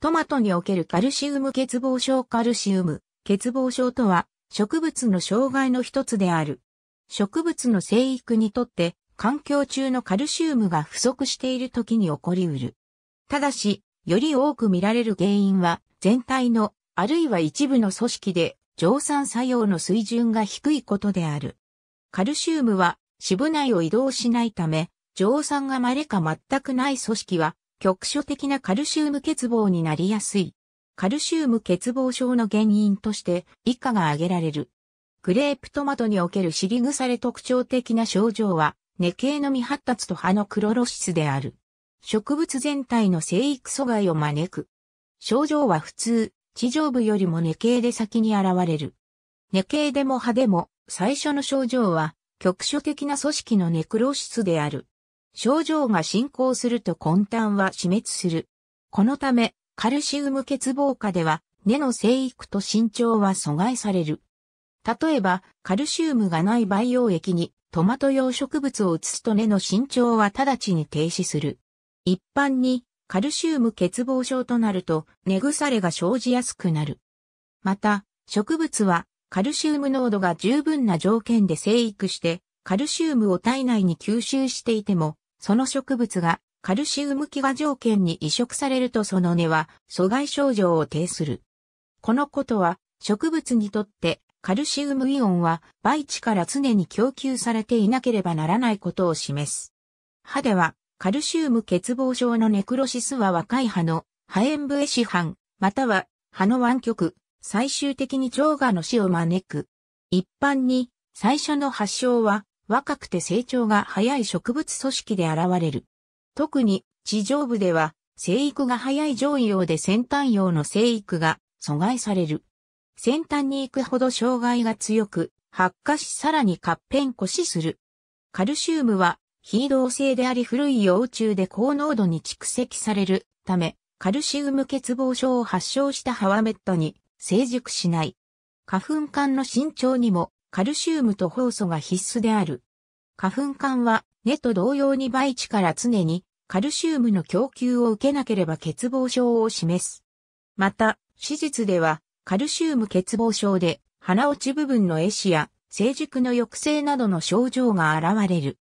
トマトにおけるカルシウム欠乏症カルシウム欠乏症とは植物の障害の一つである。植物の生育にとって環境中のカルシウムが不足している時に起こりうる。ただし、より多く見られる原因は全体のあるいは一部の組織で蒸散作用の水準が低いことである。カルシウムは支部内を移動しないため、蒸散が稀か全くない組織は局所的なカルシウム欠乏になりやすい。カルシウム欠乏症の原因として以下が挙げられる。グレープトマトにおける尻腐れ特徴的な症状は、根系の未発達と葉のクロロシスである。植物全体の生育阻害を招く。症状は普通、地上部よりも根系で先に現れる。根系でも葉でも、最初の症状は、局所的な組織のネクロシスである。症状が進行すると根端は死滅する。このため、カルシウム欠乏下では、根の生育と身長は阻害される。例えば、カルシウムがない培養液にトマト用植物を移すと根の身長は直ちに停止する。一般に、カルシウム欠乏症となると、根腐れが生じやすくなる。また、植物は、カルシウム濃度が十分な条件で生育して、カルシウムを体内に吸収していても、その植物がカルシウム飢餓条件に移植されるとその根は阻害症状を呈する。このことは植物にとってカルシウムイオンは培地から常に供給されていなければならないことを示す。歯ではカルシウム欠乏症のネクロシスは若い歯の歯炎部エシ斑、または歯の湾曲、最終的に腸がの死を招く。一般に最初の発症は若くて成長が早い植物組織で現れる。特に地上部では生育が早い上位用で先端用の生育が阻害される。先端に行くほど障害が強く、発火しさらに活変固死する。カルシウムは非動性であり古い幼虫で高濃度に蓄積されるため、カルシウム欠乏症を発症したハワメットに成熟しない。花粉管の身長にもカルシウムと酵素が必須である。花粉管は根と同様に培地から常にカルシウムの供給を受けなければ欠乏症を示す。また、手術ではカルシウム欠乏症で鼻落ち部分の絵師や成熟の抑制などの症状が現れる。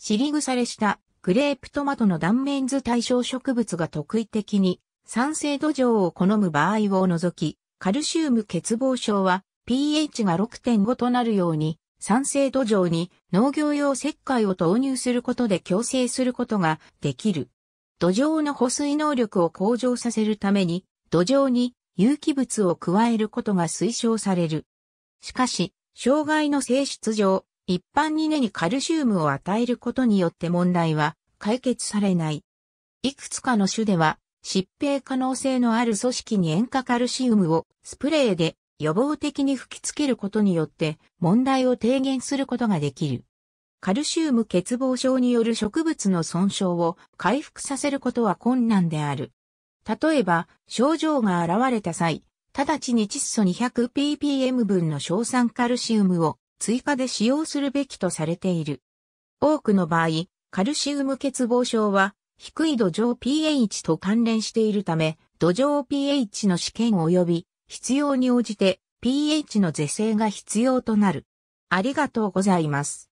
尻腐れしたグレープトマトの断面図対象植物が特異的に酸性土壌を好む場合を除き、カルシウム欠乏症は pH が6.5となるように、酸性土壌に農業用石灰を投入することで強制することができる。土壌の保水能力を向上させるために、土壌に有機物を加えることが推奨される。しかし、障害の性質上、一般に根にカルシウムを与えることによって問題は解決されない。いくつかの種では、疾病可能性のある組織に塩化カルシウムをスプレーで予防的に吹きつけることによって問題を低減することができる。カルシウム欠乏症による植物の損傷を回復させることは困難である。例えば、症状が現れた際、直ちに窒素 200ppm 分の硝酸カルシウムを追加で使用するべきとされている。多くの場合、カルシウム欠乏症は低い土壌 pH と関連しているため、土壌 pH の試験及び必要に応じて pH の是正が必要となる。ありがとうございます。